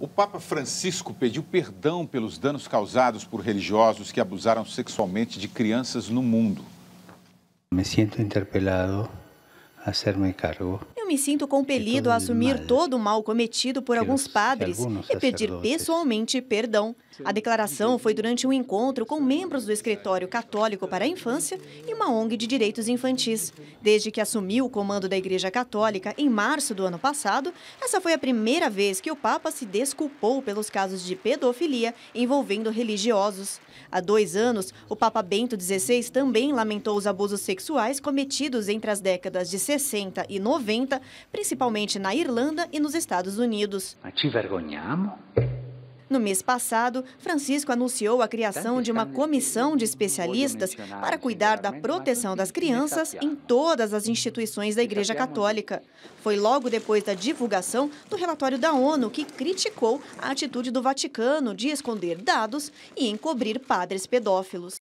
O Papa Francisco pediu perdão pelos danos causados por religiosos que abusaram sexualmente de crianças no mundo. Me sinto interpelado a hacerme cargo me sinto compelido a assumir todo o mal cometido por alguns padres e pedir pessoalmente perdão. A declaração foi durante um encontro com membros do Escritório Católico para a Infância e uma ONG de direitos infantis. Desde que assumiu o comando da Igreja Católica em março do ano passado, essa foi a primeira vez que o Papa se desculpou pelos casos de pedofilia envolvendo religiosos. Há dois anos, o Papa Bento XVI também lamentou os abusos sexuais cometidos entre as décadas de 60 e 90 principalmente na Irlanda e nos Estados Unidos. Ci vergogniamo? No mês passado, Francisco anunciou a criação de uma comissão de especialistas para cuidar da proteção das crianças em todas as instituições da Igreja Católica. Foi logo depois da divulgação do relatório da ONU, que criticou a atitude do Vaticano de esconder dados e encobrir padres pedófilos.